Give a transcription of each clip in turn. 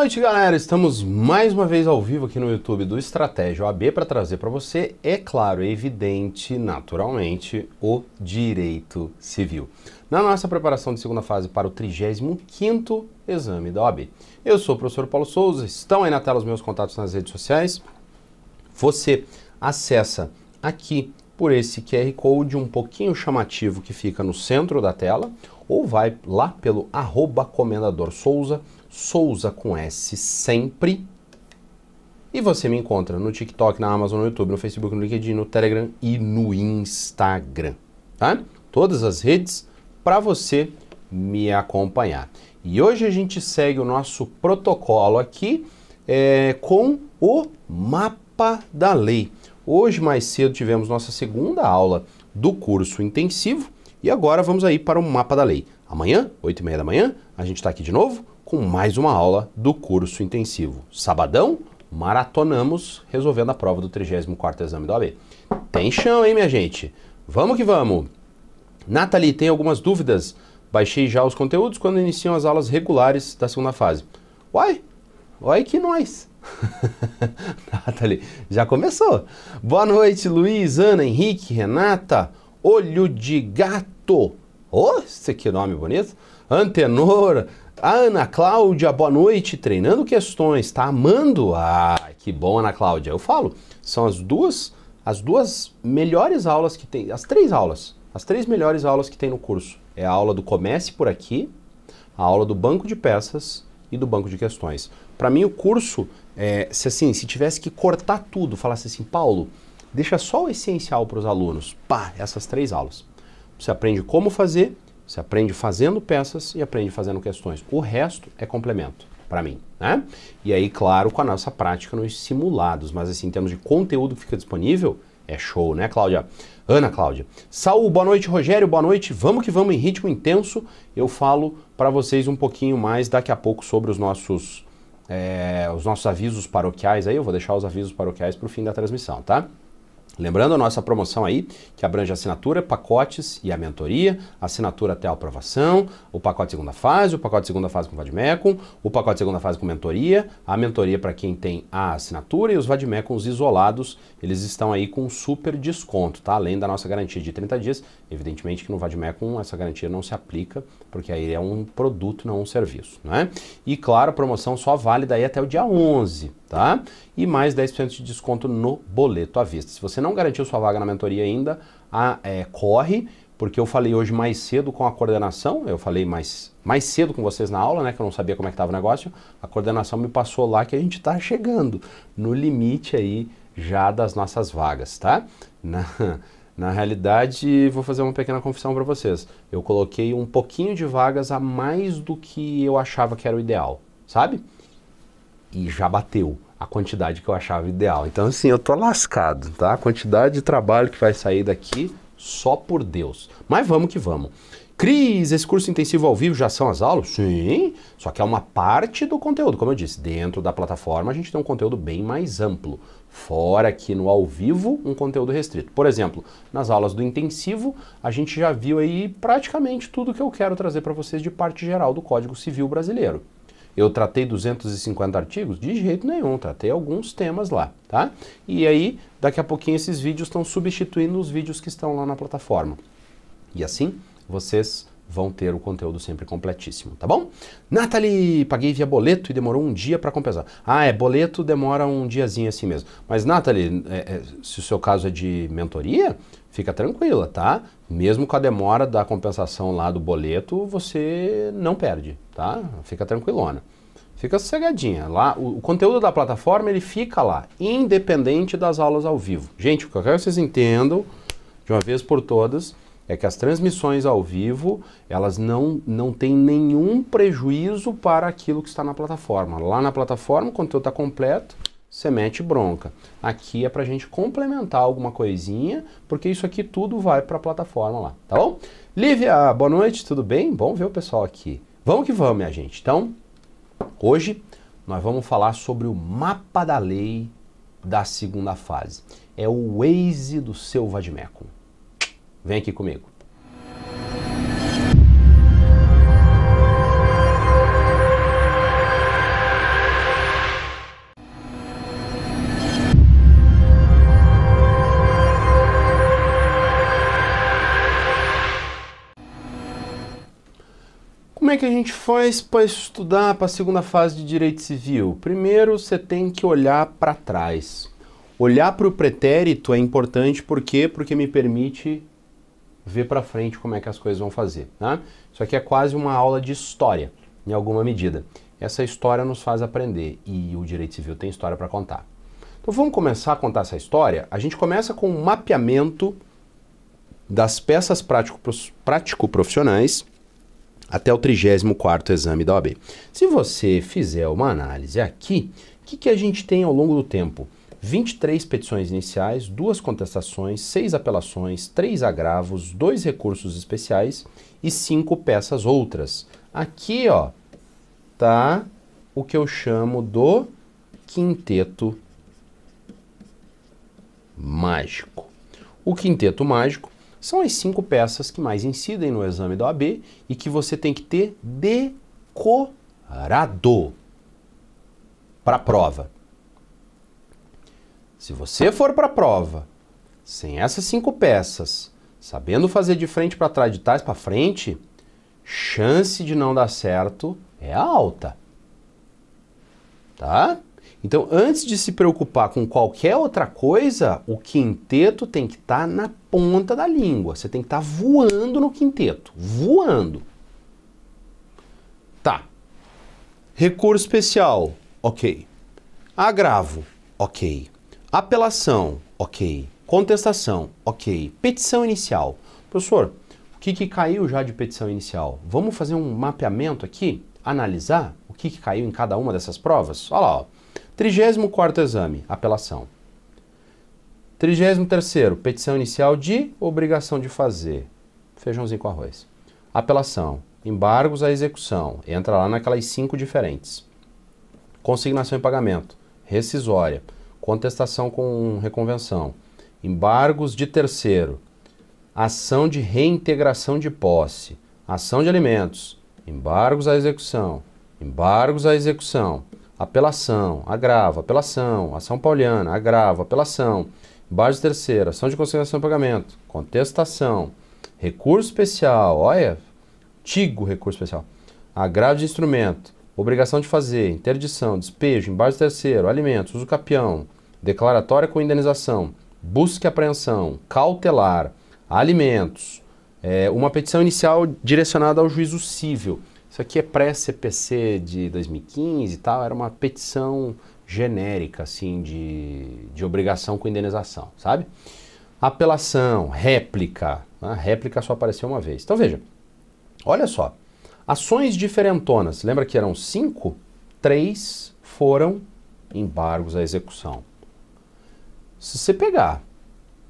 noite, galera! Estamos mais uma vez ao vivo aqui no YouTube do Estratégia AB para trazer para você, é claro, é evidente, naturalmente, o direito civil. Na nossa preparação de segunda fase para o 35º exame da OAB. Eu sou o professor Paulo Souza, estão aí na tela os meus contatos nas redes sociais. Você acessa aqui por esse QR Code um pouquinho chamativo que fica no centro da tela ou vai lá pelo arroba comendador Souza com S sempre. E você me encontra no TikTok, na Amazon, no YouTube, no Facebook, no LinkedIn, no Telegram e no Instagram, tá? Todas as redes para você me acompanhar. E hoje a gente segue o nosso protocolo aqui é, com o mapa da lei. Hoje mais cedo tivemos nossa segunda aula do curso intensivo e agora vamos aí para o mapa da lei. Amanhã, 8 e meia da manhã, a gente está aqui de novo com mais uma aula do curso intensivo. Sabadão, maratonamos resolvendo a prova do 34º exame do AB. Tem chão, hein, minha gente? Vamos que vamos! Nathalie, tem algumas dúvidas? Baixei já os conteúdos quando iniciam as aulas regulares da segunda fase. Uai, uai que nós! Nathalie, já começou. Boa noite, Luiz, Ana, Henrique, Renata, Olho de Gato. Oh, esse que é nome bonito. Antenor, a Ana Cláudia, boa noite, treinando questões, tá amando? Ah, que bom, Ana Cláudia. Eu falo, são as duas, as duas melhores aulas que tem, as três aulas, as três melhores aulas que tem no curso. É a aula do Comece por aqui, a aula do banco de peças e do banco de questões. Para mim o curso é, se assim, se tivesse que cortar tudo, falasse assim, Paulo, deixa só o essencial para os alunos. Pá, essas três aulas. Você aprende como fazer você aprende fazendo peças e aprende fazendo questões. O resto é complemento para mim, né? E aí, claro, com a nossa prática nos simulados, mas assim, em termos de conteúdo que fica disponível, é show, né, Cláudia? Ana Cláudia. Saúl, boa noite, Rogério, boa noite. Vamos que vamos em ritmo intenso. Eu falo para vocês um pouquinho mais daqui a pouco sobre os nossos é, os nossos avisos paroquiais aí. Eu vou deixar os avisos paroquiais para o fim da transmissão, tá? Lembrando a nossa promoção aí, que abrange assinatura, pacotes e a mentoria, assinatura até a aprovação, o pacote segunda fase, o pacote segunda fase com Vadmecum, o pacote segunda fase com mentoria, a mentoria para quem tem a assinatura e os Vadmecums isolados, eles estão aí com super desconto, tá? Além da nossa garantia de 30 dias, evidentemente que no Vadmecum essa garantia não se aplica, porque aí é um produto, não um serviço, né? E claro, a promoção só válida aí até o dia 11, tá? E mais 10% de desconto no boleto à vista. Se você não garantiu sua vaga na mentoria ainda, a, é, corre, porque eu falei hoje mais cedo com a coordenação, eu falei mais, mais cedo com vocês na aula, né, que eu não sabia como é que estava o negócio, a coordenação me passou lá que a gente está chegando no limite aí já das nossas vagas, tá? Na, na realidade, vou fazer uma pequena confissão para vocês. Eu coloquei um pouquinho de vagas a mais do que eu achava que era o ideal, sabe? e já bateu a quantidade que eu achava ideal. Então, assim, eu tô lascado, tá? A quantidade de trabalho que vai sair daqui, só por Deus. Mas vamos que vamos. Cris, esse curso intensivo ao vivo já são as aulas? Sim, só que é uma parte do conteúdo. Como eu disse, dentro da plataforma a gente tem um conteúdo bem mais amplo. Fora aqui no ao vivo, um conteúdo restrito. Por exemplo, nas aulas do intensivo, a gente já viu aí praticamente tudo que eu quero trazer para vocês de parte geral do Código Civil Brasileiro. Eu tratei 250 artigos? De jeito nenhum, tratei alguns temas lá, tá? E aí, daqui a pouquinho esses vídeos estão substituindo os vídeos que estão lá na plataforma. E assim, vocês vão ter o conteúdo sempre completíssimo, tá bom? Nathalie, paguei via boleto e demorou um dia para compensar. Ah, é, boleto demora um diazinho assim mesmo. Mas, Nathalie, é, é, se o seu caso é de mentoria, fica tranquila, tá? Mesmo com a demora da compensação lá do boleto, você não perde, tá? Fica tranquilona. Fica sossegadinha. Lá, o, o, conteúdo da plataforma ele fica lá, independente das aulas ao vivo. Gente, o que eu quero que vocês entendam, de uma vez por todas, é que as transmissões ao vivo, elas não, não têm nenhum prejuízo para aquilo que está na plataforma. Lá na plataforma o conteúdo está completo, você mete bronca. Aqui é para a gente complementar alguma coisinha, porque isso aqui tudo vai para a plataforma lá, tá bom? Lívia, boa noite, tudo bem? Bom ver o pessoal aqui. Vamos que vamos, minha gente. Então, hoje nós vamos falar sobre o mapa da lei da segunda fase. É o Waze do seu Vadmecum. Vem aqui comigo. Como é que a gente faz para estudar para a segunda fase de direito civil? Primeiro, você tem que olhar para trás. Olhar para o pretérito é importante porque Porque me permite ver para frente como é que as coisas vão fazer. Né? Isso aqui é quase uma aula de história, em alguma medida. Essa história nos faz aprender e o direito civil tem história para contar. Então vamos começar a contar essa história? A gente começa com um mapeamento das peças prático-profissionais. Prático até o 34º exame da OAB. Se você fizer uma análise aqui, o que, que a gente tem ao longo do tempo? 23 petições iniciais, duas contestações, seis apelações, três agravos, dois recursos especiais e cinco peças outras. Aqui, ó, tá o que eu chamo do quinteto mágico. O quinteto mágico são as cinco peças que mais incidem no exame da OAB e que você tem que ter decorado para a prova. Se você for para a prova sem essas cinco peças, sabendo fazer de frente para trás, de trás para frente, chance de não dar certo é alta. Tá? Então, antes de se preocupar com qualquer outra coisa, o quinteto tem que estar tá na ponta da língua. Você tem que estar tá voando no quinteto. Voando. Tá. Recurso especial. Ok. Agravo. Ok. Apelação. Ok. Contestação. Ok. Petição inicial. Professor, o que, que caiu já de petição inicial? Vamos fazer um mapeamento aqui? Analisar o que, que caiu em cada uma dessas provas? Olha lá, ó. 34 exame, apelação. 33 petição inicial de obrigação de fazer. Feijãozinho com arroz. Apelação. Embargos à execução. Entra lá naquelas cinco diferentes. Consignação e pagamento. Rescisória. Contestação com reconvenção. Embargos de terceiro. Ação de reintegração de posse. Ação de alimentos. Embargos à execução. Embargos à execução apelação, agravo, apelação, ação pauliana, agravo, apelação, base terceira, ação de consignação de pagamento, contestação, recurso especial, olha, tigo recurso especial, agravo de instrumento, obrigação de fazer, interdição, despejo, embargo terceiro, alimentos, uso capião, declaratória com indenização, busca e apreensão, cautelar, alimentos, é, uma petição inicial direcionada ao juízo civil. Isso aqui é pré-CPC de 2015 e tal, era uma petição genérica, assim, de, de obrigação com indenização, sabe? Apelação, réplica, né? réplica só apareceu uma vez. Então veja, olha só, ações diferentonas, lembra que eram cinco? Três foram embargos à execução. Se você pegar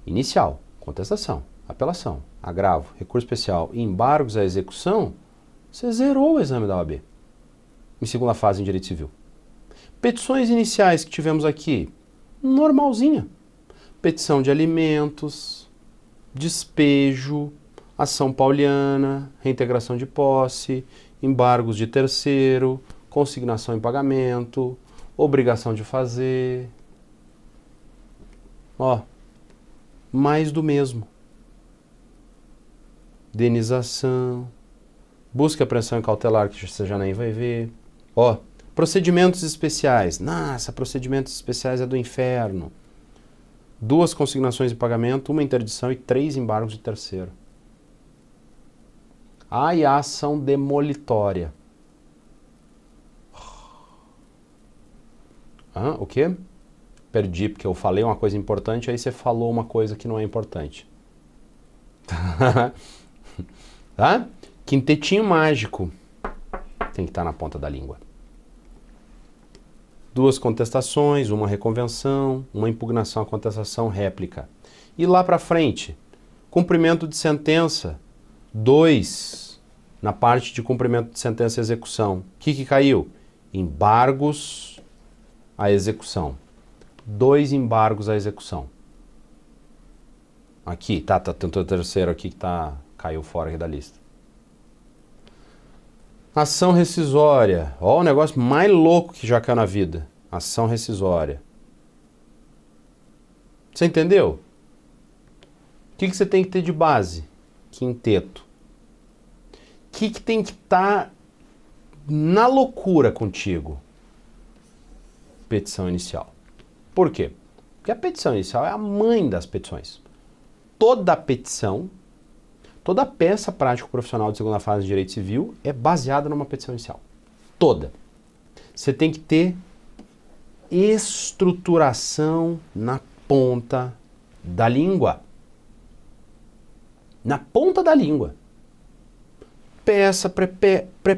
inicial, contestação, apelação, agravo, recurso especial e embargos à execução, você zerou o exame da OAB em segunda fase em direito civil. Petições iniciais que tivemos aqui, normalzinha. Petição de alimentos, despejo, ação pauliana, reintegração de posse, embargos de terceiro, consignação em pagamento, obrigação de fazer. Ó, mais do mesmo. Denização, busca apreensão cautelar que você já nem vai ver. Ó, procedimentos especiais. Nossa, procedimentos especiais é do inferno. Duas consignações de pagamento, uma interdição e três embargos de terceiro. Ah, e a ação demolitória. Ah, o quê? Perdi, porque eu falei uma coisa importante, aí você falou uma coisa que não é importante. tá? Quintetinho mágico. Tem que estar tá na ponta da língua. Duas contestações, uma reconvenção, uma impugnação à contestação, réplica. E lá para frente, cumprimento de sentença, dois na parte de cumprimento de sentença e execução. O que, que caiu? Embargos à execução. Dois embargos à execução. Aqui, tá, tá, tem o terceiro aqui que tá, caiu fora da lista. Ação rescisória. Ó, o negócio mais louco que já caiu na vida. Ação rescisória. Você entendeu? O que, que você tem que ter de base? Quinteto. O que, que tem que estar tá na loucura contigo? Petição inicial. Por quê? Porque a petição inicial é a mãe das petições. Toda petição Toda peça prático-profissional de segunda fase de direito civil é baseada numa petição inicial. Toda. Você tem que ter estruturação na ponta da língua. Na ponta da língua. Peça, pré-peça, -pe, pré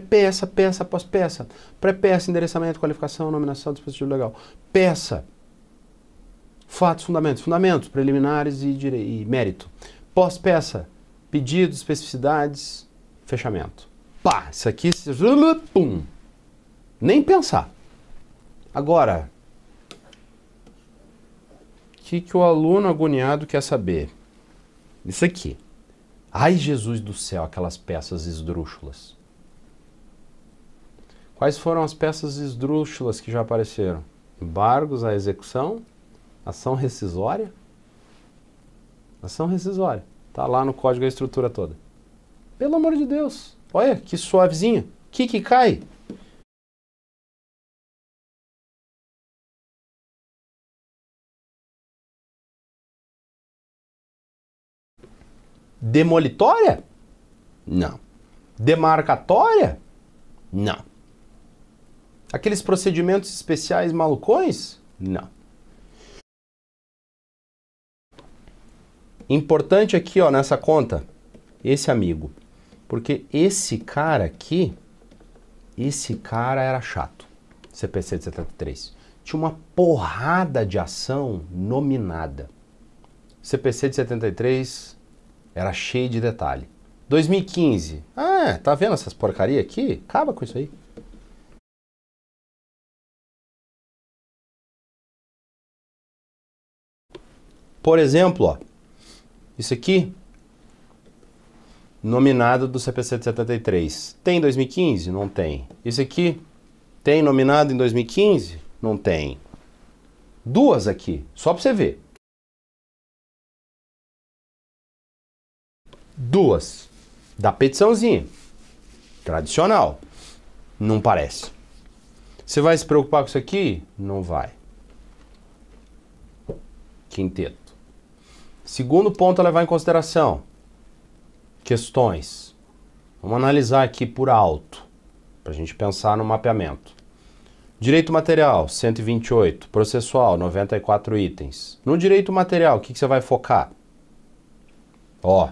peça após peça. Pré-peça, endereçamento, qualificação, nominação, dispositivo legal. Peça. Fatos, fundamentos. Fundamentos, preliminares e, e mérito. Pós-peça pedidos, especificidades, fechamento. Pá, isso aqui, pum. Nem pensar. Agora, o que, que o aluno agoniado quer saber? Isso aqui. Ai, Jesus do céu, aquelas peças esdrúxulas. Quais foram as peças esdrúxulas que já apareceram? Embargos à execução, ação rescisória. Ação rescisória. Está lá no código a estrutura toda. Pelo amor de Deus. Olha que suavezinha. O que, que cai? Demolitória? Não. Demarcatória? Não. Aqueles procedimentos especiais malucões? Não. Importante aqui, ó, nessa conta, esse amigo. Porque esse cara aqui, esse cara era chato. CPC de 73. Tinha uma porrada de ação nominada. CPC de 73 era cheio de detalhe. 2015. Ah, tá vendo essas porcaria aqui? Acaba com isso aí. Por exemplo, ó, isso aqui, nominado do CPC de 73. Tem em 2015? Não tem. Isso aqui, tem nominado em 2015? Não tem. Duas aqui, só para você ver. Duas. Da petiçãozinha. Tradicional. Não parece. Você vai se preocupar com isso aqui? Não vai. Quinteto. Segundo ponto a levar em consideração: questões. Vamos analisar aqui por alto, para a gente pensar no mapeamento. Direito material, 128. Processual, 94 itens. No direito material, o que, que você vai focar? Ó.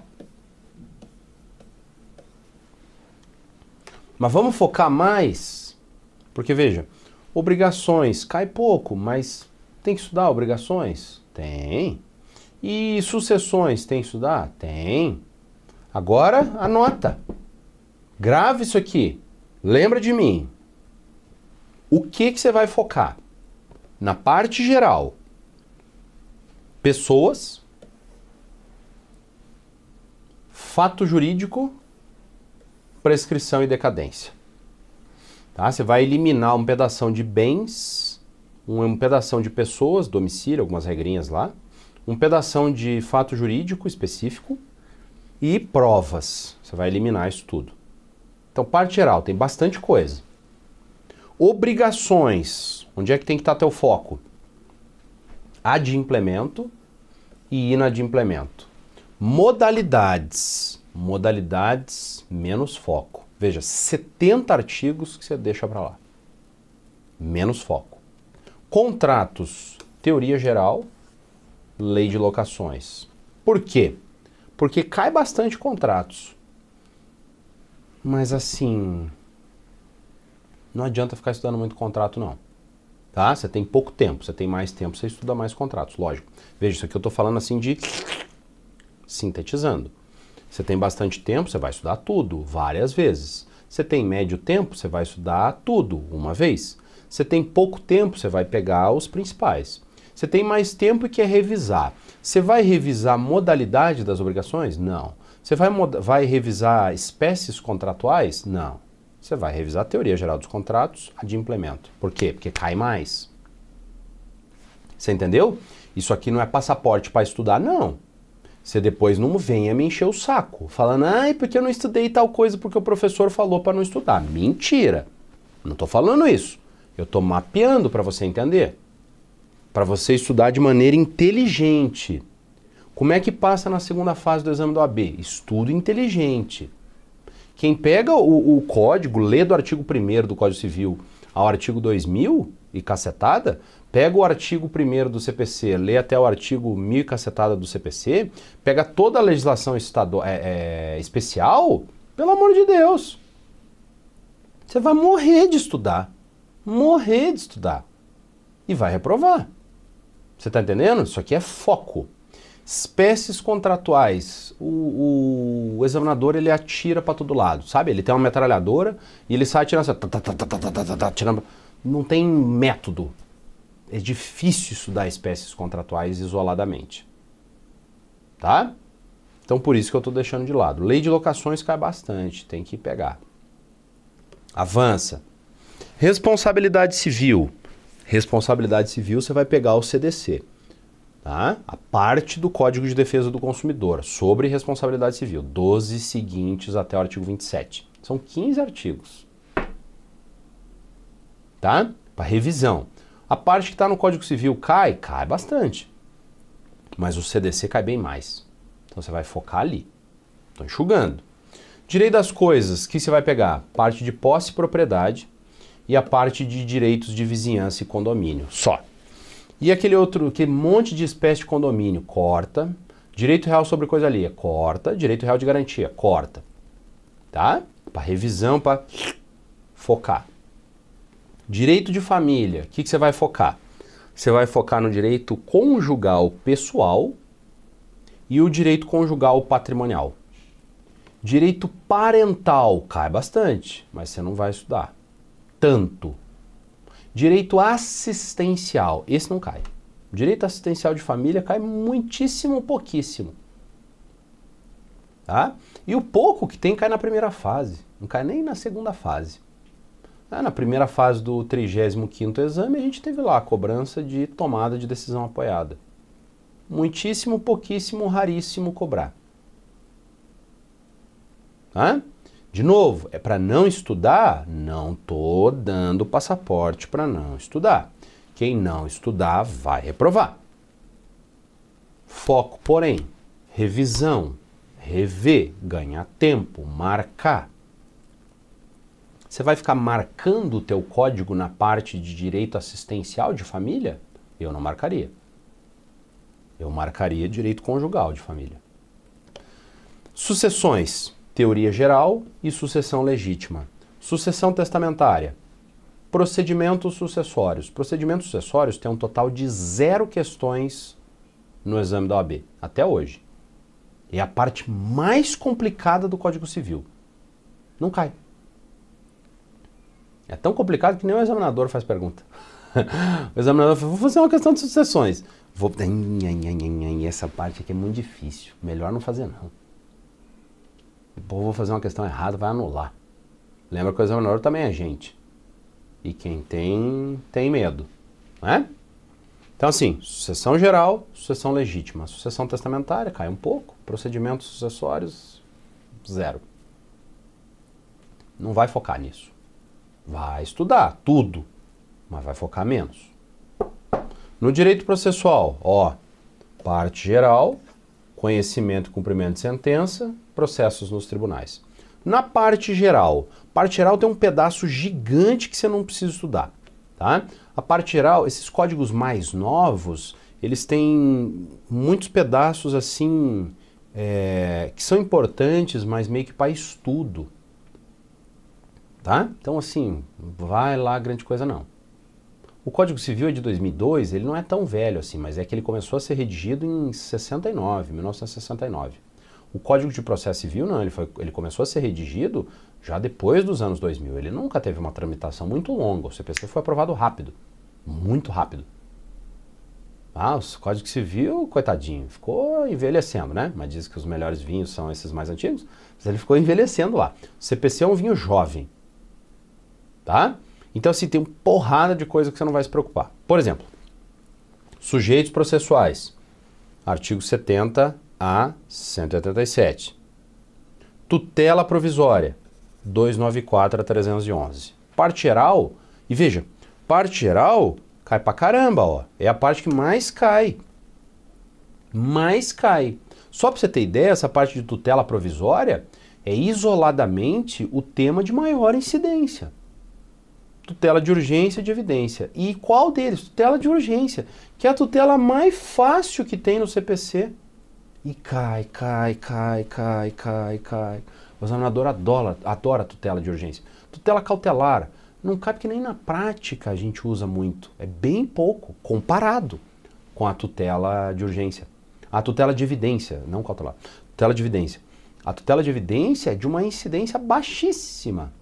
Mas vamos focar mais, porque veja, obrigações cai pouco, mas tem que estudar obrigações? Tem. E sucessões, tem estudar? Tem. Agora anota. Grave isso aqui. Lembra de mim. O que, que você vai focar? Na parte geral, pessoas, fato jurídico, prescrição e decadência. Tá? Você vai eliminar um pedaço de bens, um pedaço de pessoas, domicílio, algumas regrinhas lá um pedaço de fato jurídico específico e provas. Você vai eliminar isso tudo. Então, parte geral, tem bastante coisa. Obrigações. Onde é que tem que estar teu foco? adimplemento e inadimplemento. Modalidades. Modalidades menos foco. Veja, 70 artigos que você deixa para lá. Menos foco. Contratos, teoria geral, lei de locações. Por quê? Porque cai bastante contratos. Mas assim, não adianta ficar estudando muito contrato não. Tá? Você tem pouco tempo, você tem mais tempo, você estuda mais contratos, lógico. Veja, isso aqui eu estou falando assim de sintetizando. Você tem bastante tempo, você vai estudar tudo, várias vezes. Você tem médio tempo, você vai estudar tudo, uma vez. Você tem pouco tempo, você vai pegar os principais. Você tem mais tempo e quer é revisar. Você vai revisar a modalidade das obrigações? Não. Você vai, vai revisar espécies contratuais? Não. Você vai revisar a teoria geral dos contratos, a de implemento. Por quê? Porque cai mais. Você entendeu? Isso aqui não é passaporte para estudar, não. Você depois não venha me encher o saco, falando, ai, porque eu não estudei tal coisa porque o professor falou para não estudar. Mentira! Não estou falando isso. Eu estou mapeando para você entender para você estudar de maneira inteligente. Como é que passa na segunda fase do exame do AB? Estudo inteligente. Quem pega o, o código, lê do artigo 1 do Código Civil ao artigo 2000 e cacetada, pega o artigo 1 do CPC, lê até o artigo 1000 e cacetada do CPC, pega toda a legislação estado, é, é, especial, pelo amor de Deus. Você vai morrer de estudar. Morrer de estudar. E vai reprovar. Você está entendendo? Isso aqui é foco. Espécies contratuais. O, o examinador ele atira para todo lado, sabe? Ele tem uma metralhadora e ele sai atirando, atirando. Não tem método. É difícil estudar espécies contratuais isoladamente. Tá? Então por isso que eu estou deixando de lado. Lei de locações cai bastante, tem que pegar. Avança. Responsabilidade civil responsabilidade civil, você vai pegar o CDC, tá? a parte do Código de Defesa do Consumidor sobre responsabilidade civil, 12 seguintes até o artigo 27. São 15 artigos. Tá? Para revisão. A parte que está no Código Civil cai? Cai bastante. Mas o CDC cai bem mais. Então você vai focar ali. Estou enxugando. Direito das coisas, que você vai pegar? Parte de posse e propriedade, e a parte de direitos de vizinhança e condomínio, só. E aquele outro, aquele monte de espécie de condomínio, corta. Direito real sobre coisa alheia, corta. Direito real de garantia, corta. Tá? Para revisão, para focar. Direito de família, o que, que você vai focar? Você vai focar no direito conjugal pessoal e o direito conjugal patrimonial. Direito parental cai bastante, mas você não vai estudar tanto. Direito assistencial, esse não cai. Direito assistencial de família cai muitíssimo pouquíssimo. Tá? E o pouco que tem cai na primeira fase, não cai nem na segunda fase. Tá? Na primeira fase do 35 exame, a gente teve lá a cobrança de tomada de decisão apoiada. Muitíssimo, pouquíssimo, raríssimo cobrar. Tá? De novo, é para não estudar? Não tô dando passaporte para não estudar. Quem não estudar vai reprovar. Foco, porém, revisão, rever, ganhar tempo, marcar. Você vai ficar marcando o teu código na parte de direito assistencial de família? Eu não marcaria. Eu marcaria direito conjugal de família. Sucessões teoria geral e sucessão legítima. Sucessão testamentária. Procedimentos sucessórios. Procedimentos sucessórios tem um total de zero questões no exame da OAB, até hoje. É a parte mais complicada do Código Civil. Não cai. É tão complicado que nem o examinador faz pergunta. o examinador fala, vou fazer uma questão de sucessões. Vou... Essa parte aqui é muito difícil. Melhor não fazer não pô, vou fazer uma questão errada, vai anular. Lembra que o examinador também é gente. E quem tem, tem medo, né? Então, assim, sucessão geral, sucessão legítima. Sucessão testamentária cai um pouco. Procedimentos sucessórios, zero. Não vai focar nisso. Vai estudar tudo, mas vai focar menos. No direito processual, ó, parte geral, conhecimento e cumprimento de sentença, processos nos tribunais. Na parte geral, parte geral tem um pedaço gigante que você não precisa estudar, tá? A parte geral, esses códigos mais novos, eles têm muitos pedaços assim é, que são importantes, mas meio que para estudo, tá? Então assim, vai lá grande coisa não. O Código Civil é de 2002, ele não é tão velho assim, mas é que ele começou a ser redigido em 69, 1969. O Código de Processo Civil, não, ele, foi, ele começou a ser redigido já depois dos anos 2000. Ele nunca teve uma tramitação muito longa. O CPC foi aprovado rápido, muito rápido. Ah, o Código Civil, coitadinho, ficou envelhecendo, né? Mas diz que os melhores vinhos são esses mais antigos, mas ele ficou envelhecendo lá. O CPC é um vinho jovem, tá? Então, assim, tem uma porrada de coisa que você não vai se preocupar. Por exemplo, sujeitos processuais, artigo 70 a 187. Tutela provisória, 294 a 311. Parte geral, e veja, parte geral cai pra caramba, ó. É a parte que mais cai. Mais cai. Só para você ter ideia, essa parte de tutela provisória é isoladamente o tema de maior incidência. Tutela de urgência e de evidência. E qual deles? Tutela de urgência, que é a tutela mais fácil que tem no CPC. E cai, cai, cai, cai, cai, cai. O examinador adora, adora tutela de urgência. Tutela cautelar. Não cabe que nem na prática a gente usa muito. É bem pouco, comparado com a tutela de urgência. A tutela de evidência, não cautelar. Tutela de evidência. A tutela de evidência é de uma incidência baixíssima.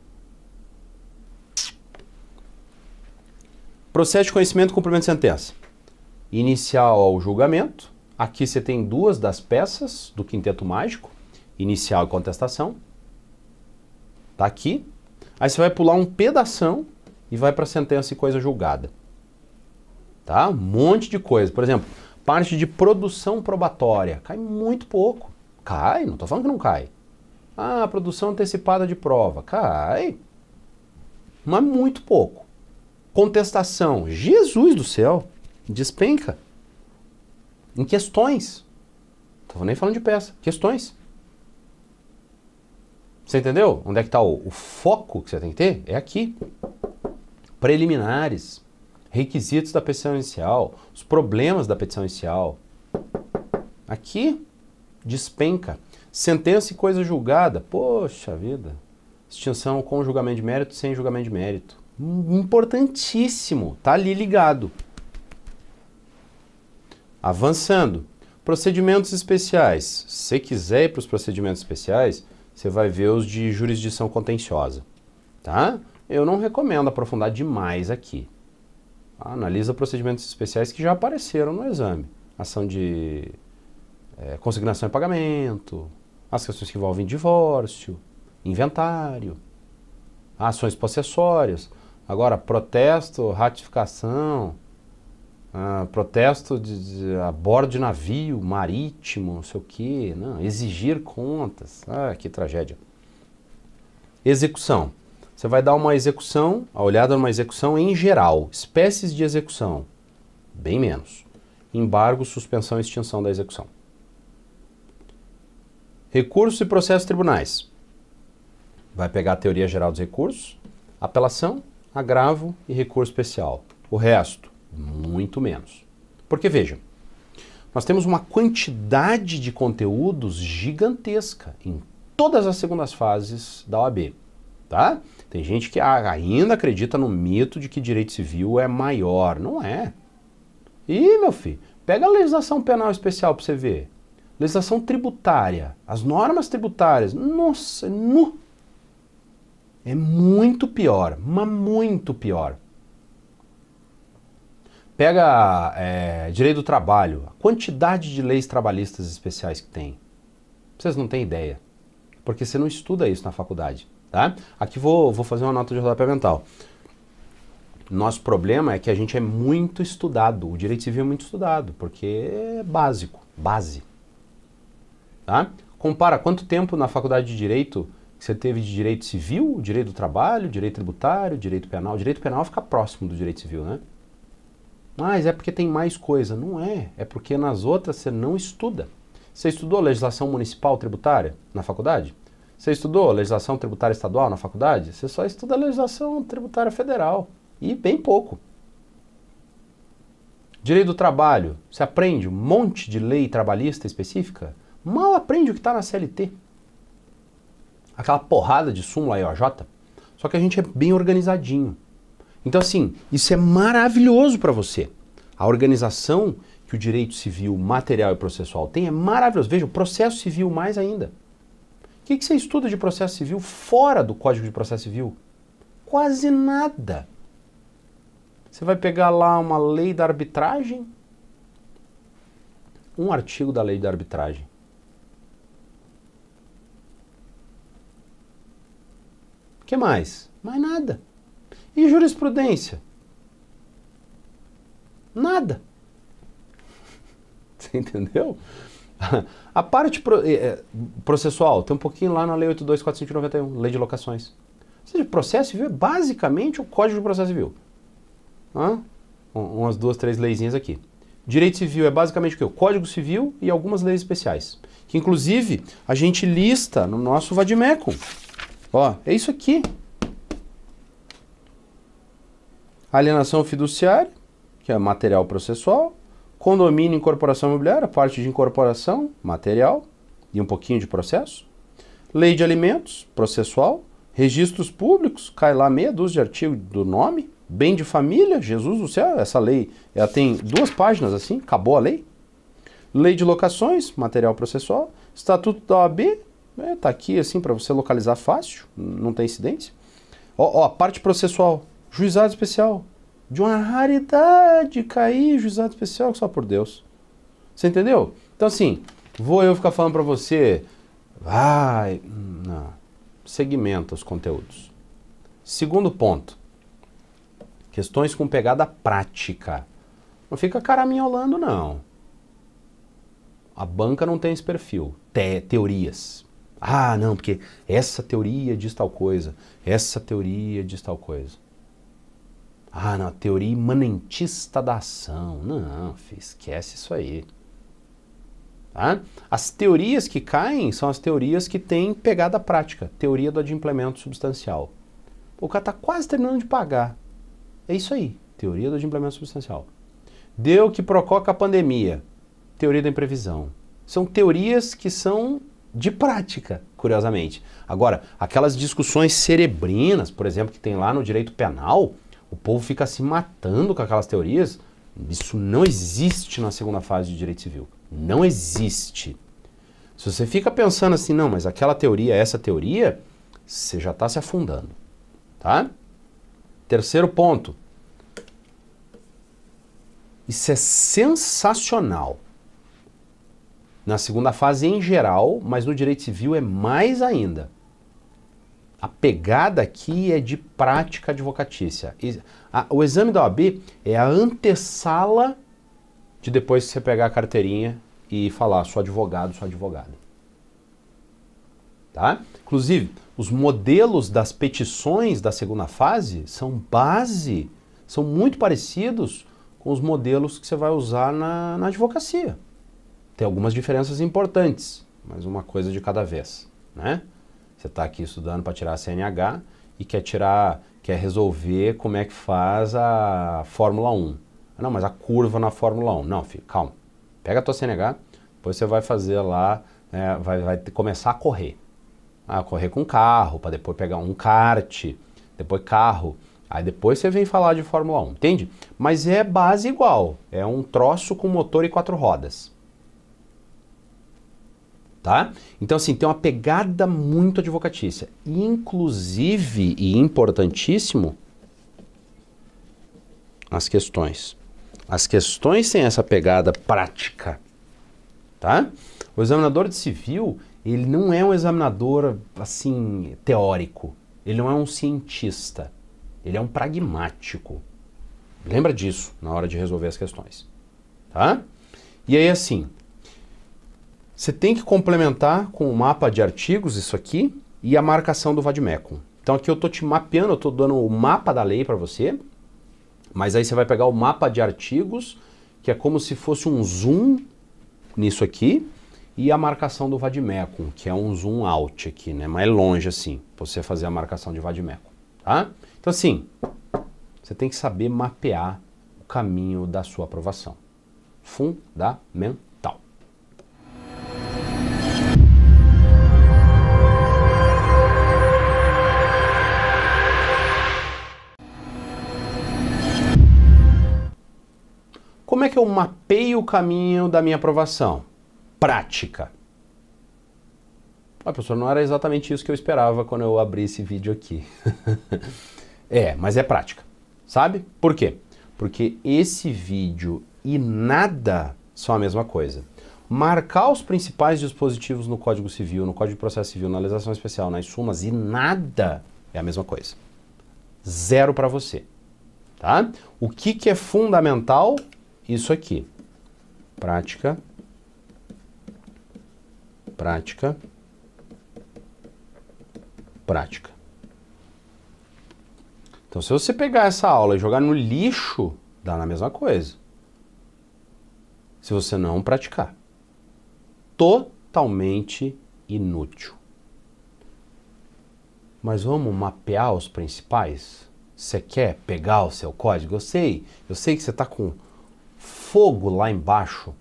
Processo de conhecimento e cumprimento de sentença. Inicial ao julgamento Aqui você tem duas das peças do Quinteto Mágico, inicial e contestação. Tá aqui. Aí você vai pular um pedaço e vai para sentença e coisa julgada. Tá? Um monte de coisa. Por exemplo, parte de produção probatória. Cai muito pouco. Cai, não estou falando que não cai. Ah, produção antecipada de prova. Cai. Mas muito pouco. Contestação. Jesus do céu. Despenca em questões. Não estou nem falando de peça, questões. Você entendeu? Onde é que está o, o foco que você tem que ter? É aqui. Preliminares, requisitos da petição inicial, os problemas da petição inicial. Aqui, despenca. Sentença e coisa julgada. Poxa vida. Extinção com julgamento de mérito, sem julgamento de mérito. Importantíssimo. Tá ali ligado. Avançando, procedimentos especiais. Se quiser ir para os procedimentos especiais, você vai ver os de jurisdição contenciosa, tá? Eu não recomendo aprofundar demais aqui. Analisa procedimentos especiais que já apareceram no exame. Ação de é, consignação e pagamento, as questões que envolvem divórcio, inventário, ações possessórias. Agora, protesto, ratificação, ah, protesto de, de, a bordo de navio, marítimo, não sei o quê, não, exigir contas, ah, que tragédia. Execução. Você vai dar uma execução, a olhada numa execução em geral, espécies de execução, bem menos. Embargo, suspensão e extinção da execução. Recursos e processos tribunais. Vai pegar a teoria geral dos recursos, apelação, agravo e recurso especial. O resto, muito menos. Porque veja, nós temos uma quantidade de conteúdos gigantesca em todas as segundas fases da OAB, tá? Tem gente que ainda acredita no mito de que direito civil é maior, não é? E meu filho, pega a legislação penal especial para você ver. Legislação tributária, as normas tributárias, nossa, é nu. É muito pior, mas muito pior. Pega é, direito do trabalho, a quantidade de leis trabalhistas especiais que tem. Vocês não têm ideia, porque você não estuda isso na faculdade. Tá? Aqui vou, vou fazer uma nota de rodapé mental. Nosso problema é que a gente é muito estudado, o direito civil é muito estudado, porque é básico, base. Tá? Compara quanto tempo na faculdade de direito você teve de direito civil, direito do trabalho, direito tributário, direito penal. Direito penal fica próximo do direito civil, né? Mas é porque tem mais coisa. Não é. É porque nas outras você não estuda. Você estudou legislação municipal tributária na faculdade? Você estudou legislação tributária estadual na faculdade? Você só estuda legislação tributária federal. E bem pouco. Direito do trabalho. Você aprende um monte de lei trabalhista específica? Mal aprende o que está na CLT. Aquela porrada de súmula IOJ. Só que a gente é bem organizadinho. Então, assim, isso é maravilhoso para você. A organização que o direito civil material e processual tem é maravilhoso. Veja, o processo civil mais ainda. O que, que você estuda de processo civil fora do Código de Processo Civil? Quase nada. Você vai pegar lá uma lei da arbitragem, um artigo da lei da arbitragem. O que mais? Mais nada. E jurisprudência? Nada. Você entendeu? A parte é, é, processual tem um pouquinho lá na Lei 82491, Lei de Locações. Ou seja, processo civil é basicamente o Código de Processo Civil. Hã? Umas duas, três leizinhas aqui. Direito civil é basicamente o quê? O Código Civil e algumas leis especiais. Que inclusive a gente lista no nosso vadimeco Ó, é isso aqui. alienação fiduciária, que é material processual, condomínio e incorporação imobiliária, parte de incorporação, material e um pouquinho de processo, lei de alimentos, processual, registros públicos, cai lá meia dúzia de artigo do nome, bem de família, Jesus do céu, essa lei, ela tem duas páginas assim, acabou a lei. Lei de locações, material processual, estatuto da OAB, está né, aqui assim para você localizar fácil, não tem incidência. Ó, ó, parte processual, Juizado especial. De uma raridade cair juizado especial só por Deus. Você entendeu? Então, assim, vou eu ficar falando para você, vai. Não. Segmenta os conteúdos. Segundo ponto. Questões com pegada prática. Não fica caraminholando, não. A banca não tem esse perfil. Te teorias. Ah, não, porque essa teoria diz tal coisa, essa teoria diz tal coisa. Ah, não, teoria imanentista da ação. Não, filho, esquece isso aí. Tá? As teorias que caem são as teorias que têm pegada prática, teoria do adimplemento substancial. O cara está quase terminando de pagar. É isso aí, teoria do adimplemento substancial. Deu que provoca a pandemia, teoria da imprevisão. São teorias que são de prática, curiosamente. Agora, aquelas discussões cerebrinas, por exemplo, que tem lá no direito penal, o povo fica se matando com aquelas teorias. Isso não existe na segunda fase de direito civil. Não existe. Se você fica pensando assim, não, mas aquela teoria, essa teoria, você já está se afundando. Tá? Terceiro ponto. Isso é sensacional. Na segunda fase em geral, mas no direito civil é mais ainda. A pegada aqui é de prática advocatícia. o exame da OAB é a antessala de depois você pegar a carteirinha e falar sou advogado, sou advogado. Tá? Inclusive, os modelos das petições da segunda fase são base, são muito parecidos com os modelos que você vai usar na, na advocacia. Tem algumas diferenças importantes, mas uma coisa de cada vez, né? Você está aqui estudando para tirar a CNH e quer tirar, quer resolver como é que faz a Fórmula 1. Não, mas a curva na Fórmula 1. Não, filho, calma. Pega a tua CNH, depois você vai fazer lá, é, vai, vai começar a correr. Ah, correr com carro, para depois pegar um kart, depois carro. Aí depois você vem falar de Fórmula 1, entende? Mas é base igual. É um troço com motor e quatro rodas tá? Então, assim, tem uma pegada muito advocatícia. Inclusive, e importantíssimo, as questões. As questões têm essa pegada prática, tá? O examinador de civil, ele não é um examinador, assim, teórico. Ele não é um cientista. Ele é um pragmático. Lembra disso na hora de resolver as questões, tá? E aí, assim, você tem que complementar com o um mapa de artigos isso aqui e a marcação do vademecum. Então aqui eu estou te mapeando, eu estou dando o mapa da lei para você, mas aí você vai pegar o mapa de artigos, que é como se fosse um zoom nisso aqui, e a marcação do vademecum, que é um zoom out aqui, né? Mais é longe assim, você fazer a marcação de vademecum, tá? Então assim, você tem que saber mapear o caminho da sua aprovação. Fundamental. que eu mapeio o caminho da minha aprovação? Prática. Ah, professor, não era exatamente isso que eu esperava quando eu abri esse vídeo aqui. é, mas é prática. Sabe? Por quê? Porque esse vídeo e nada são a mesma coisa. Marcar os principais dispositivos no Código Civil, no Código de Processo Civil, na legislação especial, nas sumas e nada é a mesma coisa. Zero para você. Tá? O que, que é fundamental isso aqui. Prática, prática, prática. Então, se você pegar essa aula e jogar no lixo, dá na mesma coisa. Se você não praticar. Totalmente inútil. Mas vamos mapear os principais? Você quer pegar o seu código? Eu sei, eu sei que você está com fogo lá embaixo.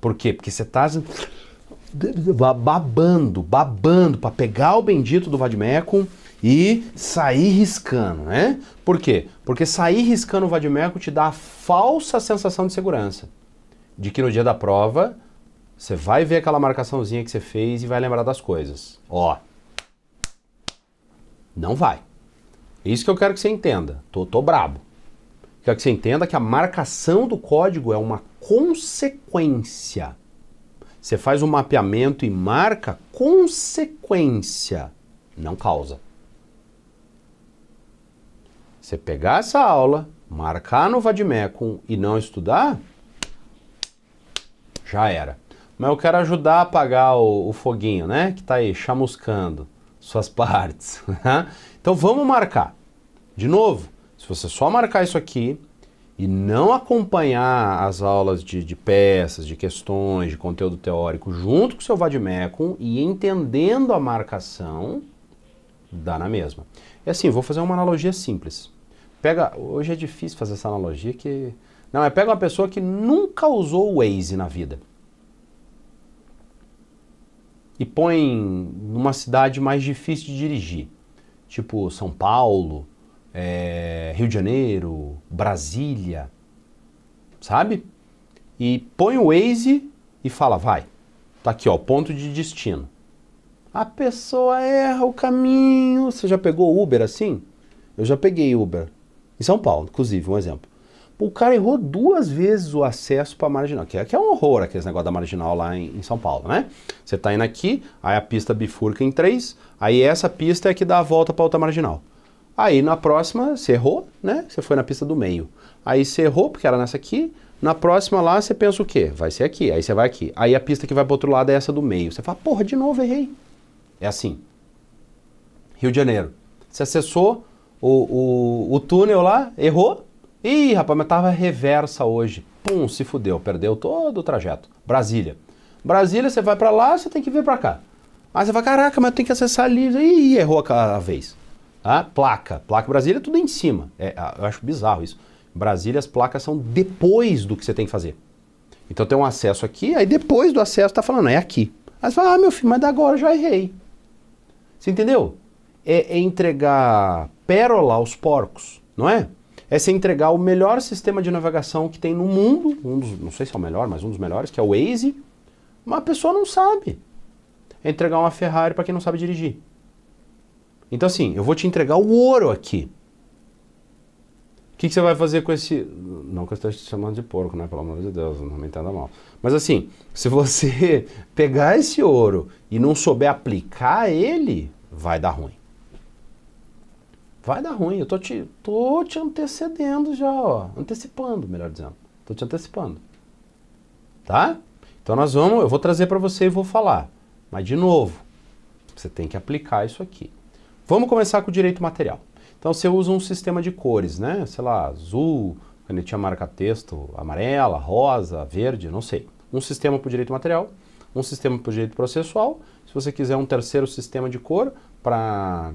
Por quê? Porque você está babando, babando para pegar o bendito do Vadmecum e sair riscando, né? Por quê? Porque sair riscando o Vadmecum te dá a falsa sensação de segurança. De que no dia da prova, você vai ver aquela marcaçãozinha que você fez e vai lembrar das coisas. Ó, não vai. É isso que eu quero que você entenda. Tô, tô brabo. Quero que você entenda que a marcação do código é uma consequência. Você faz um mapeamento e marca consequência, não causa. Você pegar essa aula, marcar no Vadmecum e não estudar, já era. Mas eu quero ajudar a apagar o, o foguinho, né? Que tá aí chamuscando suas partes. então vamos marcar. De novo, se você só marcar isso aqui e não acompanhar as aulas de, de peças, de questões, de conteúdo teórico junto com o seu vademecum e entendendo a marcação, dá na mesma. É assim, vou fazer uma analogia simples. Pega, hoje é difícil fazer essa analogia que não, é pega uma pessoa que nunca usou o Waze na vida. E põe numa cidade mais difícil de dirigir, tipo São Paulo, é, Rio de Janeiro, Brasília, sabe? E põe o Waze e fala, vai, tá aqui ó, ponto de destino. A pessoa erra o caminho. Você já pegou Uber assim? Eu já peguei Uber. Em São Paulo, inclusive, um exemplo. O cara errou duas vezes o acesso para marginal, que é, que é um horror aquele negócio da marginal lá em, em São Paulo, né? Você tá indo aqui, aí a pista bifurca em três, aí essa pista é que dá a volta para outra marginal. Aí na próxima você errou, né? Você foi na pista do meio. Aí você errou, porque era nessa aqui. Na próxima lá você pensa o quê? Vai ser aqui. Aí você vai aqui. Aí a pista que vai pro outro lado é essa do meio. Você fala, porra, de novo errei. É assim. Rio de Janeiro. Você acessou o, o, o túnel lá, errou. Ih, rapaz, mas tava reversa hoje. Pum, se fudeu, perdeu todo o trajeto. Brasília. Brasília, você vai para lá, você tem que vir para cá. Aí você vai, caraca, mas eu tenho que acessar ali. Ih, errou a vez a placa. Placa Brasília é tudo em cima. É, eu acho bizarro isso. Brasília, as placas são depois do que você tem que fazer. Então tem um acesso aqui, aí depois do acesso tá falando, é aqui. Aí você fala, ah, meu filho, mas agora já errei. Você entendeu? É, é entregar pérola aos porcos, não é? É se entregar o melhor sistema de navegação que tem no mundo, um dos, não sei se é o melhor, mas um dos melhores, que é o Waze, mas a pessoa não sabe. É entregar uma Ferrari para quem não sabe dirigir. Então, assim, eu vou te entregar o ouro aqui. O que, que, você vai fazer com esse. Não que eu esteja te chamando de porco, né? Pelo amor de Deus, não me entenda mal. Mas, assim, se você pegar esse ouro e não souber aplicar ele, vai dar ruim. Vai dar ruim. Eu tô te, tô te antecedendo já, ó. Antecipando, melhor dizendo. Tô te antecipando. Tá? Então nós vamos, eu vou trazer para você e vou falar. Mas de novo, você tem que aplicar isso aqui. Vamos começar com o direito material. Então, se eu uso um sistema de cores, né? Sei lá, azul, canetinha marca-texto, amarela, rosa, verde, não sei. Um sistema para o direito material, um sistema para o direito processual. Se você quiser um terceiro sistema de cor para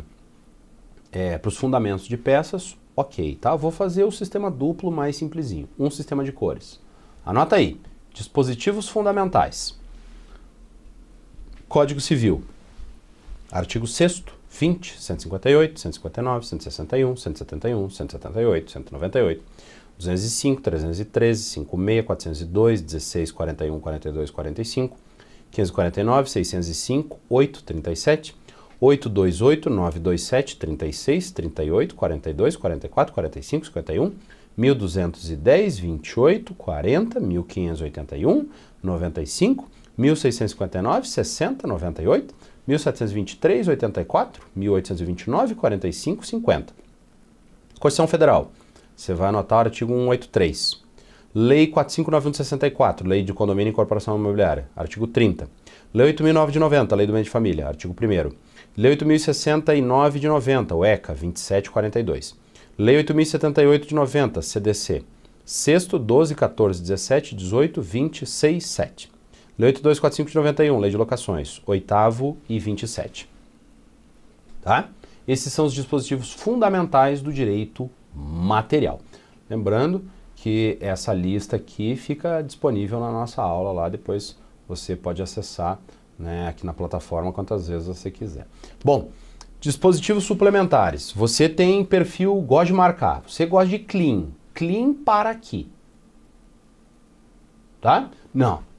é, os fundamentos de peças, ok, tá? Vou fazer o sistema duplo mais simplesinho, um sistema de cores. Anota aí, dispositivos fundamentais. Código Civil, artigo 6 20, 158, 159, 161, 171, 178, 198, 205, 313, 56, 402, 16, 41, 42, 45, 549, 605, 8, 37, 828, 927, 36, 38, 42, 44, 45, 51, 1210, 28, 40, 1581, 95, 1659, 60, 98, 1723, 84, 1829, 45, 50. Constituição Federal. Você vai anotar o artigo 183. Lei 4591 64, Lei de Condomínio e Incorporação Imobiliária, artigo 30. Lei 8.009 de 90, Lei do Meio de Família, artigo 1 Lei 8.069 de 90, UECA, 2742. Lei 8.078 de 90, CDC, 6, 12, 14, 17, 18, 20, 6, 7. Lei 8245 de 91, Lei de Locações, 8 e 27. Tá? Esses são os dispositivos fundamentais do direito material. Lembrando que essa lista aqui fica disponível na nossa aula lá, depois você pode acessar né, aqui na plataforma quantas vezes você quiser. Bom, dispositivos suplementares. Você tem perfil, gosta de marcar, você gosta de clean. Clean para aqui. Tá? Não,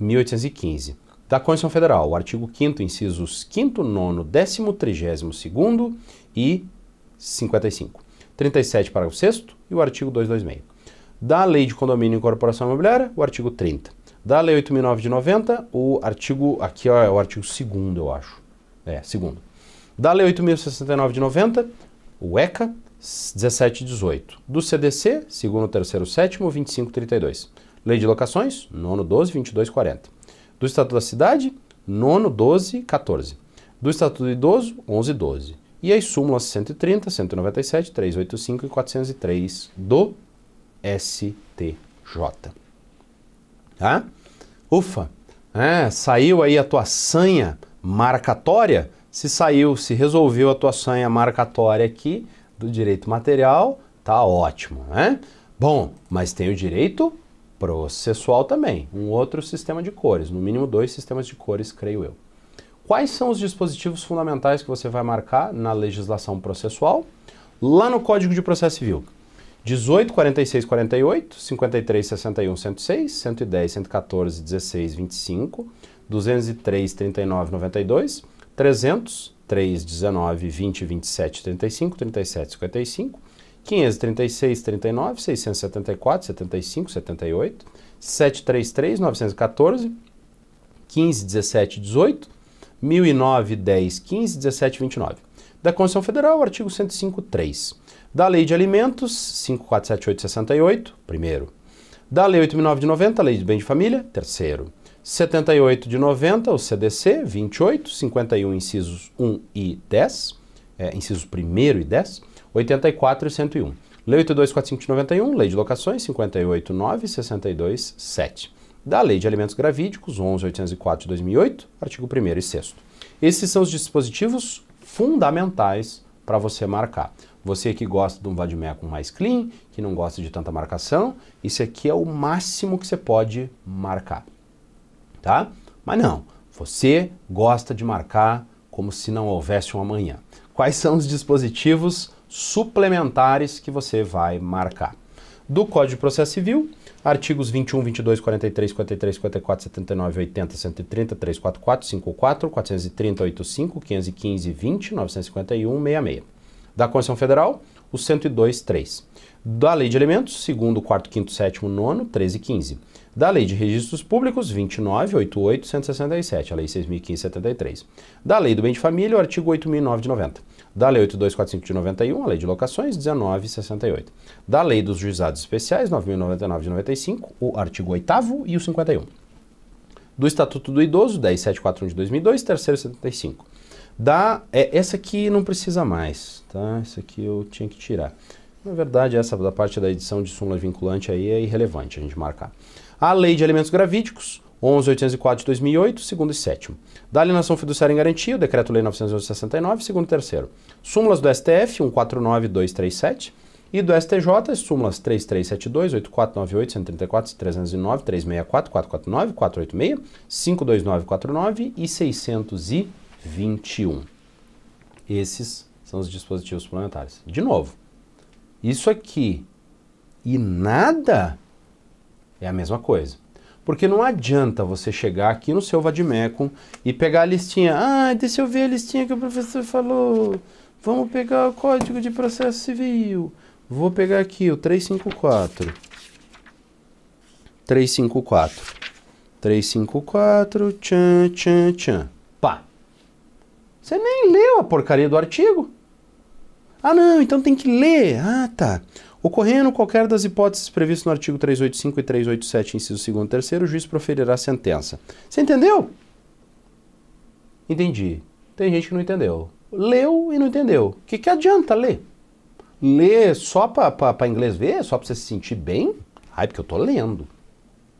1815 da Constituição Federal, o artigo 5 incisos 5º, 9 10º, e 55. 37, parágrafo 6 e o artigo 226. Da Lei de Condomínio e Corporação Imobiliária, o artigo 30. Da Lei 8.990 de 90, o artigo, aqui ó, é o artigo 2 eu acho. É, segundo. Da Lei 8.069 de 90, o ECA 1718. Do CDC, segundo, terceiro, sétimo, 25, 32. Lei de Locações, nono 12, 22, 40. Do Estatuto da Cidade, nono 12, 14. Do Estatuto do Idoso, 11, 12. E as súmulas 130, 197, 385 e 403 do STJ. Tá? Ufa! É, saiu aí a tua sanha marcatória? Se saiu, se resolveu a tua sanha marcatória aqui do direito material, tá ótimo, né? Bom, mas tem o direito processual também, um outro sistema de cores, no mínimo dois sistemas de cores, creio eu. Quais são os dispositivos fundamentais que você vai marcar na legislação processual? Lá no Código de Processo Civil. 18, 46, 48, 53, 61, 106, 110, 114, 16, 25, 203, 39, 92, 300, 3, 19, 20, 27, 35, 37, 55, 536, 39, 674, 75, 78, 733, 914, 15, 17, 18, 1009, 10, 15, 17, 29. Da Constituição Federal, artigo 105, 3. Da Lei de Alimentos, 5478, 68, primeiro. Da Lei 89 de 90, Lei de Bem de Família, terceiro. 78 de 90, o CDC, 28, 51, incisos 1 e 10, é, incisos 1 e 10. 84 e 101. Lei 8245 de 91, Lei de Locações 589 e 62 7. Da Lei de Alimentos Gravídicos 11804 de 2008, artigo 1 e 6. Esses são os dispositivos fundamentais para você marcar. Você que gosta de um vadimeco mais clean, que não gosta de tanta marcação, isso aqui é o máximo que você pode marcar. Tá? Mas não, você gosta de marcar como se não houvesse um amanhã. Quais são os dispositivos suplementares que você vai marcar. Do Código de Processo Civil, artigos 21, 22, 43, 43, 54, 79, 80, 130, 344, 54, 430, 85, 515, 20, 951, 66. Da Constituição Federal, o 102, 3. Da Lei de Alimentos, segundo, 4, 5, 7, 9, 13 15. Da Lei de Registros Públicos, 29, 88, 167, a Lei 6.573. Da Lei do Bem de Família, o artigo 8.009 de 90 da Lei 8245 de 91, a Lei de Locações, 1968. Da Lei dos Juizados Especiais, 9099 de 95, o artigo 8 e o 51. Do Estatuto do Idoso, 10741 de 2002, terceiro 75. Da, é, essa aqui não precisa mais, tá? Essa aqui eu tinha que tirar. Na verdade, essa da parte da edição de súmula vinculante aí é irrelevante a gente marcar. A Lei de Alimentos Gravídicos, 11804 de 2008, segundo e sétimo. Da alienação fiduciária em garantia, o Decreto-Lei 969, segundo e terceiro. Súmulas do STF, 149237 e do STJ, as súmulas 3372, 8498, 134, 309, 364, 449, 486, 52949 e 621. Esses são os dispositivos suplementares. De novo, isso aqui e nada é a mesma coisa. Porque não adianta você chegar aqui no seu Vadmecum e pegar a listinha. Ah, deixa eu ver a listinha que o professor falou. Vamos pegar o Código de Processo Civil. Vou pegar aqui o 354. 354. 354, tchan, tchan, tchan. Pá. Você nem leu a porcaria do artigo. Ah, não, então tem que ler. Ah, tá. Ocorrendo qualquer das hipóteses previstas no artigo 385 e 387, inciso 2 e 3 o juiz proferirá a sentença. Você entendeu? Entendi. Tem gente que não entendeu. Leu e não entendeu. O que, que adianta ler? Ler só para inglês ver? Só para você se sentir bem? Ai, porque eu tô lendo.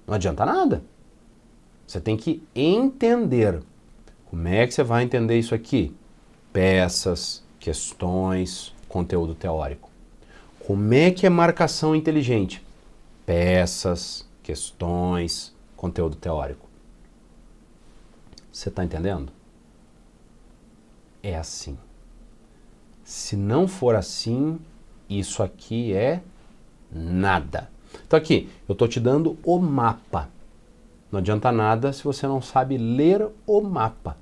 Não adianta nada. Você tem que entender. Como é que você vai entender isso aqui? Peças, questões, conteúdo teórico. Como é que é marcação inteligente? Peças, questões, conteúdo teórico. Você está entendendo? É assim. Se não for assim, isso aqui é nada. Então aqui, eu estou te dando o mapa. Não adianta nada se você não sabe ler o mapa.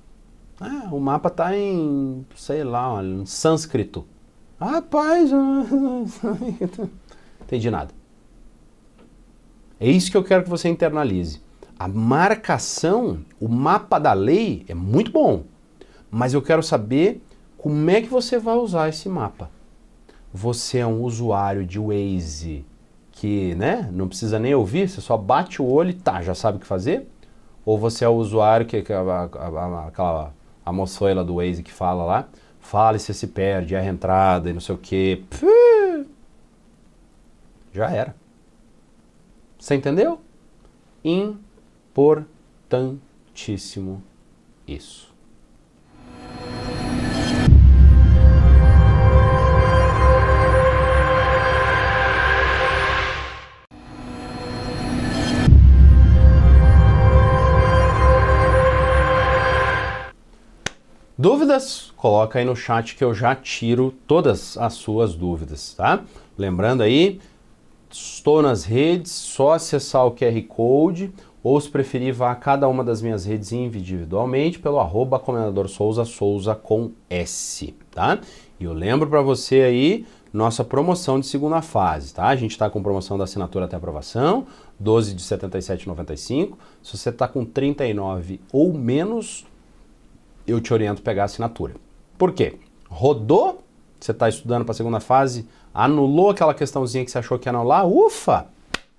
Ah, o mapa está em, sei lá, em sânscrito. Rapaz, entendi nada. É isso que eu quero que você internalize. A marcação, o mapa da lei é muito bom, mas eu quero saber como é que você vai usar esse mapa. Você é um usuário de Waze que, né, não precisa nem ouvir, você só bate o olho e tá, já sabe o que fazer? Ou você é o usuário que, que a, a, a, aquela a do Waze que fala lá, Fala e você se perde, erra a entrada e não sei o quê. Já era. Você entendeu? Importantíssimo isso. Dúvidas? Coloca aí no chat que eu já tiro todas as suas dúvidas, tá? Lembrando aí, estou nas redes, só acessar o QR Code, ou se preferir, vá a cada uma das minhas redes individualmente pelo arroba Comendador Souza, Souza com S, tá? E eu lembro para você aí, nossa promoção de segunda fase, tá? A gente está com promoção da assinatura até aprovação, 12 de 77,95. Se você está com 39 ou menos, eu te oriento a pegar a assinatura. Por quê? Rodou, você está estudando para a segunda fase, anulou aquela questãozinha que você achou que ia anular, ufa!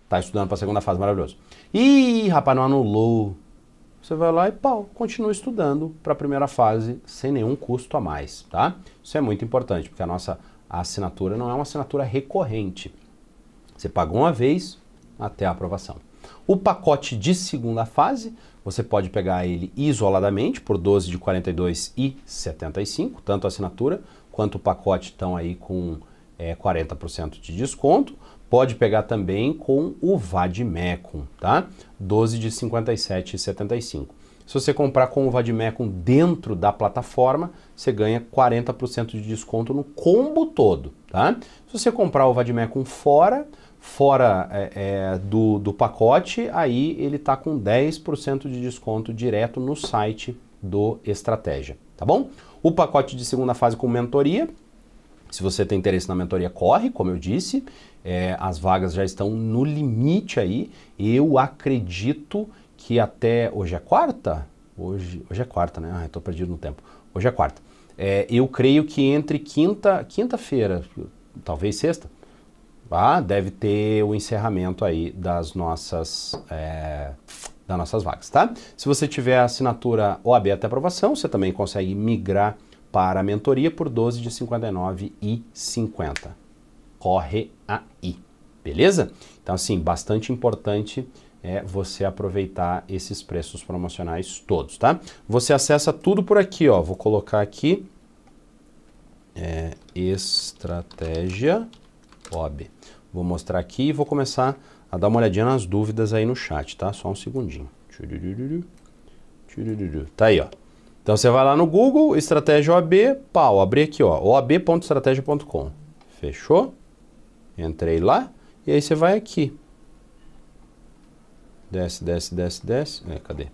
Está estudando para a segunda fase, maravilhoso. Ih, rapaz, não anulou. Você vai lá e pau, continua estudando para a primeira fase sem nenhum custo a mais, tá? Isso é muito importante, porque a nossa assinatura não é uma assinatura recorrente. Você pagou uma vez até a aprovação. O pacote de segunda fase você pode pegar ele isoladamente por 12 de 42 e 75, tanto a assinatura quanto o pacote estão aí com é, eh, 40% de desconto. Pode pegar também com o Vadmecum, tá? 12 de 57 e 75. Se você comprar com o Vadmecum dentro da plataforma, você ganha 40% de desconto no combo todo, tá? Se você comprar o Vadmecum fora, fora é, é, do, do pacote, aí ele está com 10% de desconto direto no site do Estratégia, tá bom? O pacote de segunda fase com mentoria, se você tem interesse na mentoria, corre, como eu disse, é, as vagas já estão no limite aí, eu acredito que até hoje é quarta? Hoje, hoje é quarta, né? Ah, estou perdido no tempo. Hoje é quarta. É, eu creio que entre quinta, quinta-feira, talvez sexta, ah, deve ter o encerramento aí das nossas, é, das nossas vagas, tá? Se você tiver assinatura OAB até aprovação, você também consegue migrar para a mentoria por 12 de 59 e 50. Corre aí, beleza? Então, assim, bastante importante é você aproveitar esses preços promocionais todos, tá? Você acessa tudo por aqui, ó. Vou colocar aqui é, estratégia OB. Vou mostrar aqui e vou começar a dar uma olhadinha nas dúvidas aí no chat, tá? Só um segundinho. Tá aí, ó. Então você vai lá no Google, estratégia OAB, pau, abri aqui, ó, oab.estratégia.com. Fechou? Entrei lá e aí você vai aqui. Desce, desce, desce, desce. É, cadê?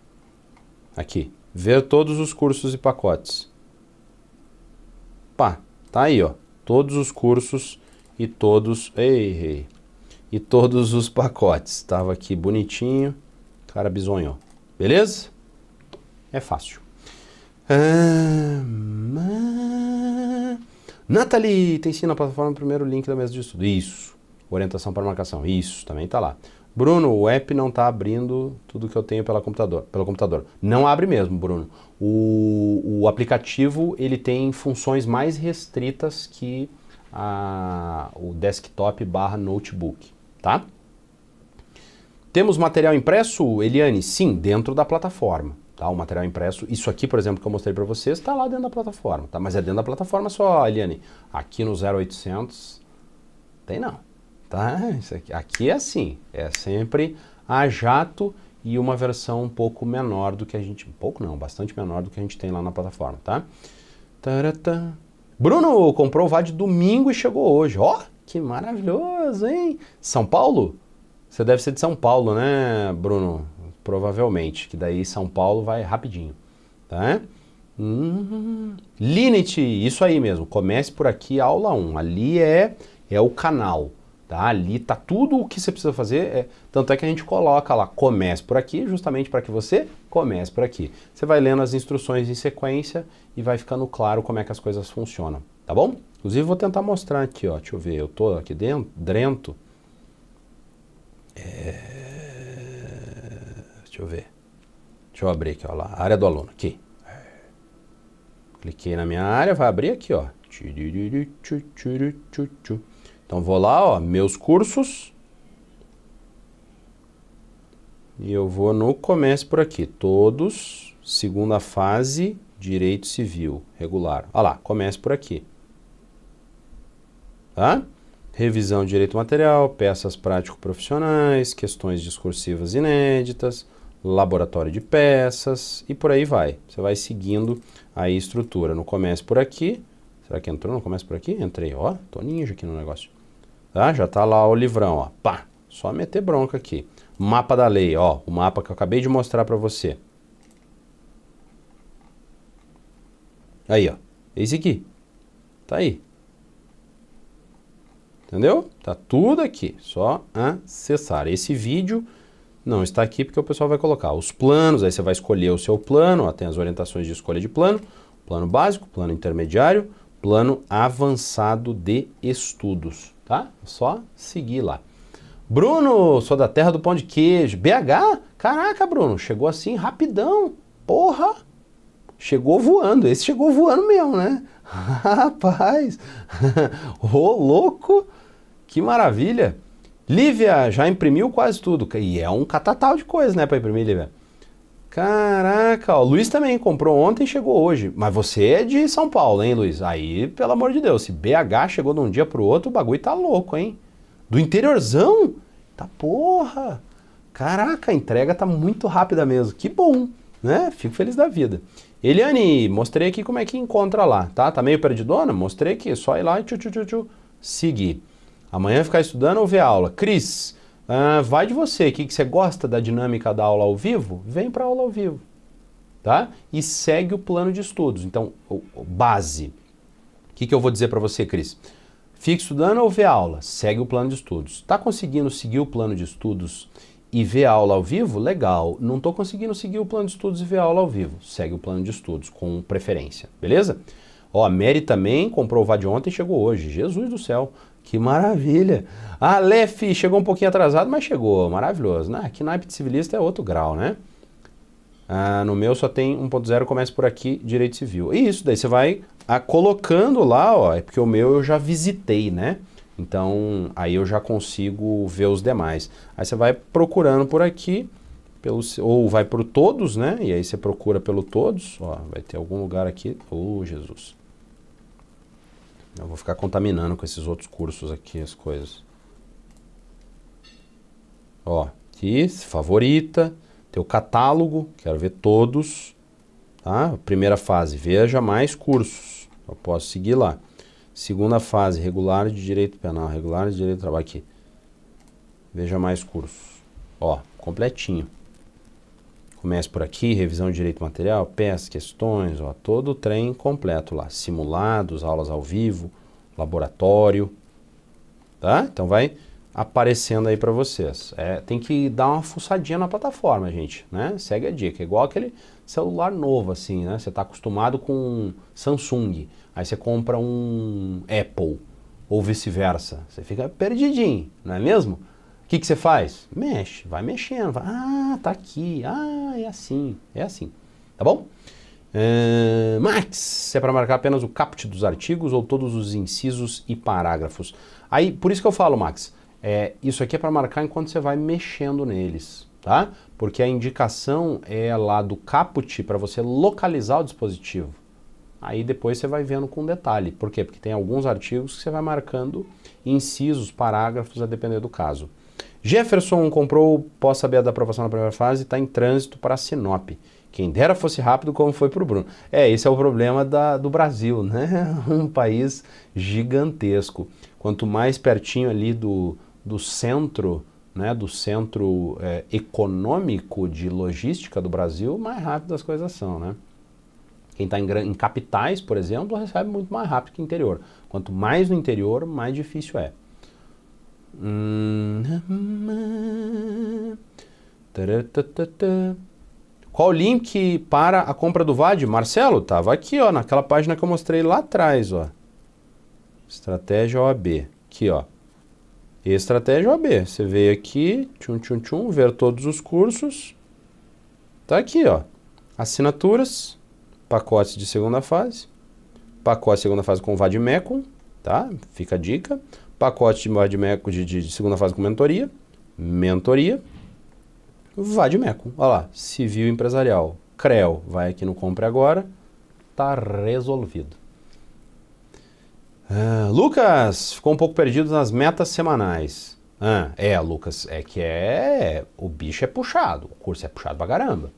Aqui. Ver todos os cursos e pacotes. Pá, tá aí, ó. Todos os cursos e todos... Ei, ei. E todos os pacotes. Estava aqui bonitinho. Cara bisonhou. Beleza? É fácil. Ah, Nathalie, tem sim na plataforma primeiro link da mesa de estudo. Isso. Orientação para marcação. Isso, também está lá. Bruno, o app não está abrindo tudo que eu tenho pela computador, pelo computador. Não abre mesmo, Bruno. O, o aplicativo ele tem funções mais restritas que a, o desktop barra notebook, tá? Temos material impresso, Eliane? Sim, dentro da plataforma. Tá? O material impresso, isso aqui, por exemplo, que eu mostrei para vocês, está lá dentro da plataforma. Tá? Mas é dentro da plataforma só, Eliane. Aqui no 0800, tem não. Tá? Isso aqui, aqui é assim, é sempre a jato e uma versão um pouco menor do que a gente... Um pouco não, bastante menor do que a gente tem lá na plataforma, tá? Tarata. Bruno comprou o VAD domingo e chegou hoje. Ó, oh, que maravilhoso, hein? São Paulo? Você deve ser de São Paulo, né, Bruno? Provavelmente, que daí São Paulo vai rapidinho, tá? Hum, Linity, isso aí mesmo. Comece por aqui, aula 1. Ali é, é o canal. Tá? Ali tá tudo o que você precisa fazer. É, tanto é que a gente coloca lá, comece por aqui, justamente para que você comece por aqui. Você vai lendo as instruções em sequência e vai ficando claro como é que as coisas funcionam, tá bom? Inclusive vou tentar mostrar aqui, ó. Deixa eu ver, eu tô aqui dentro, drento. É... Deixa eu ver. Deixa eu abrir aqui, ó lá, área do aluno, aqui. Cliquei na minha área, vai abrir aqui, ó. Então vou lá, ó, meus cursos. E eu vou no começo por aqui, todos, segunda fase, direito civil regular. Olha lá, começo por aqui. Tá? Revisão de direito material, peças prático-profissionais, questões discursivas inéditas, laboratório de peças e por aí vai. Você vai seguindo a estrutura. No começo por aqui, Será que entrou? Não começa por aqui? Entrei, ó, tô ninja aqui no negócio. Tá? Já tá lá o livrão, ó, pá, só meter bronca aqui. Mapa da lei, ó, o mapa que eu acabei de mostrar para você. Aí, ó, esse aqui, tá aí. Entendeu? Tá tudo aqui, só acessar. Esse vídeo não está aqui porque o pessoal vai colocar os planos, aí você vai escolher o seu plano, ó, tem as orientações de escolha de plano, plano básico, plano intermediário, plano avançado de estudos, tá? Só seguir lá. Bruno, sou da terra do pão de queijo. BH? Caraca, Bruno, chegou assim rapidão. Porra! Chegou voando, esse chegou voando mesmo, né? Rapaz! Ô oh, louco! Que maravilha! Lívia já imprimiu quase tudo. E é um catatal de coisa, né, para imprimir, Lívia? Caraca, o Luiz também comprou ontem e chegou hoje. Mas você é de São Paulo, hein, Luiz? Aí, pelo amor de Deus, se BH chegou de um dia pro outro, o bagulho tá louco, hein? Do interiorzão? Tá porra! Caraca, a entrega tá muito rápida mesmo. Que bom, né? Fico feliz da vida. Eliane, mostrei aqui como é que encontra lá, tá? Tá meio perdidona? Mostrei aqui, só ir lá e tchu, tchu, tchu, tchu, seguir. Amanhã ficar estudando ou ver aula. Cris, ah, vai de você, que, que você gosta da dinâmica da aula ao vivo, vem para a aula ao vivo, tá? E segue o plano de estudos. Então, base. O que, que eu vou dizer para você, Cris? Fique estudando ou vê a aula? Segue o plano de estudos. Tá conseguindo seguir o plano de estudos e ver a aula ao vivo? Legal. Não estou conseguindo seguir o plano de estudos e ver a aula ao vivo. Segue o plano de estudos com preferência, beleza? Ó, a Mary também comprou o VAD ontem e chegou hoje. Jesus do céu. Que maravilha. Ah, Lef, chegou um pouquinho atrasado, mas chegou. Maravilhoso. Né? Aqui naipe de civilista é outro grau, né? Ah, no meu só tem 1.0, começa por aqui, direito civil. E isso, daí você vai a, ah, colocando lá, ó, é porque o meu eu já visitei, né? Então, aí eu já consigo ver os demais. Aí você vai procurando por aqui, pelo, ou vai para todos, né? E aí você procura pelo todos, ó, vai ter algum lugar aqui. Ô, oh, Jesus. Eu vou ficar contaminando com esses outros cursos aqui as coisas. Ó, aqui, favorita, teu catálogo, quero ver todos. Tá? Primeira fase, veja mais cursos. Eu posso seguir lá. Segunda fase, regular de direito penal, regular de direito do trabalho aqui. Veja mais cursos. Ó, completinho. Começa por aqui, revisão de direito material, peças, questões, ó, todo o trem completo lá. Simulados, aulas ao vivo, laboratório, tá? Então vai aparecendo aí para vocês. É, tem que dar uma fuçadinha na plataforma, gente, né? Segue a dica. É igual aquele celular novo, assim, né? Você está acostumado com Samsung, aí você compra um Apple, ou vice-versa. Você fica perdidinho, não é mesmo? que, que você faz? Mexe, vai mexendo. Vai, ah, tá aqui. Ah, é assim. É assim. Tá bom? Uh, Max, é para marcar apenas o caput dos artigos ou todos os incisos e parágrafos? Aí, por isso que eu falo, Max, é, isso aqui é para marcar enquanto você vai mexendo neles, tá? Porque a indicação é lá do caput para você localizar o dispositivo. Aí depois você vai vendo com detalhe. Por quê? Porque tem alguns artigos que você vai marcando incisos, parágrafos, a depender do caso. Jefferson comprou, posso saber da aprovação na primeira fase, está em trânsito para Sinop. Quem dera fosse rápido como foi para o Bruno. É, esse é o problema da, do Brasil, né? Um país gigantesco. Quanto mais pertinho ali do, do centro, né, do centro é, econômico de logística do Brasil, mais rápido as coisas são, né? Quem está em, em capitais, por exemplo, recebe muito mais rápido que interior. Quanto mais no interior, mais difícil é. Qual o link para a compra do VAD? Marcelo, tava aqui, ó, naquela página que eu mostrei lá atrás, ó. Estratégia OAB. Aqui, ó. Estratégia OAB. Você veio aqui, tchum, tchum, tchum, ver todos os cursos. Tá aqui, ó. Assinaturas, pacotes de segunda fase, pacote segunda fase com o Vadmecum, tá? Fica a dica pacote de VADMECO de, de, segunda fase com mentoria, mentoria, VADMECO. Olha lá, civil empresarial, CREO, vai aqui no Compre Agora, tá resolvido. Ah, Lucas, ficou um pouco perdido nas metas semanais. Ah, é, Lucas, é que é. O bicho é puxado, o curso é puxado pra caramba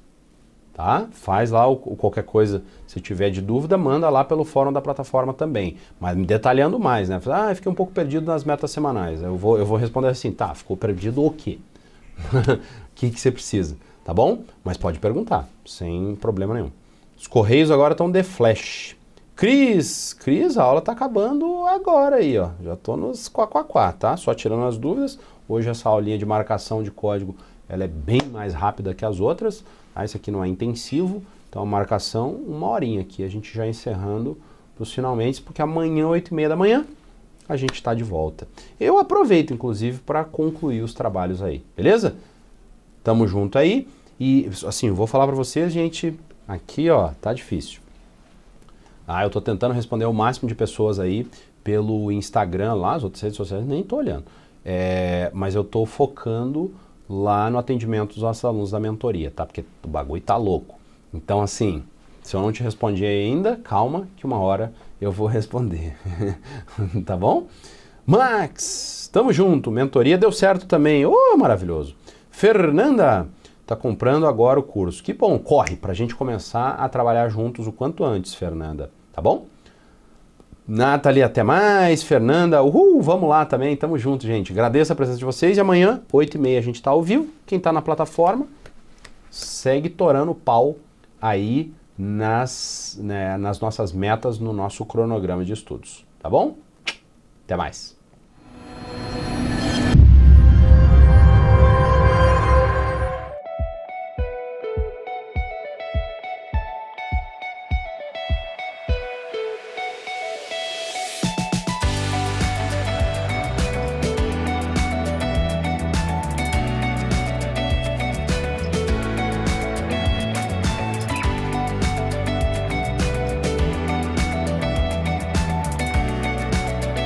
tá? Faz lá o, qualquer coisa, se tiver de dúvida, manda lá pelo fórum da plataforma também. Mas detalhando mais, né? Ah, fiquei um pouco perdido nas metas semanais. Eu vou, eu vou responder assim, tá, ficou perdido o quê? O que, que você precisa, tá bom? Mas pode perguntar, sem problema nenhum. Os correios agora estão de flash. Cris, Cris, a aula está acabando agora aí, ó. Já estou nos quaquaquá, tá? Só tirando as dúvidas. Hoje essa aulinha de marcação de código, ela é bem mais rápida que as outras. Ah, esse aqui não é intensivo, então a marcação, uma horinha aqui. A gente já encerrando os finalmente, porque amanhã, 8 e meia da manhã, a gente está de volta. Eu aproveito, inclusive, para concluir os trabalhos aí, beleza? Tamo junto aí. E, assim, vou falar para vocês, gente, aqui, ó, tá difícil. Ah, eu tô tentando responder o máximo de pessoas aí pelo Instagram lá, as outras redes sociais, nem tô olhando. É, mas eu tô focando lá no atendimento dos nossos alunos da mentoria, tá? Porque o bagulho tá louco. Então, assim, se eu não te respondi ainda, calma, que uma hora eu vou responder. tá bom? Max, tamo junto. Mentoria deu certo também. Ô, oh, maravilhoso. Fernanda, tá comprando agora o curso. Que bom, corre pra gente começar a trabalhar juntos o quanto antes, Fernanda. Tá bom? Nathalie, até mais. Fernanda, uhul, vamos lá também. Tamo junto, gente. Agradeço a presença de vocês. E amanhã, 8h30, a gente tá ao vivo. Quem tá na plataforma, segue torando o pau aí nas, né, nas nossas metas, no nosso cronograma de estudos. Tá bom? Até mais.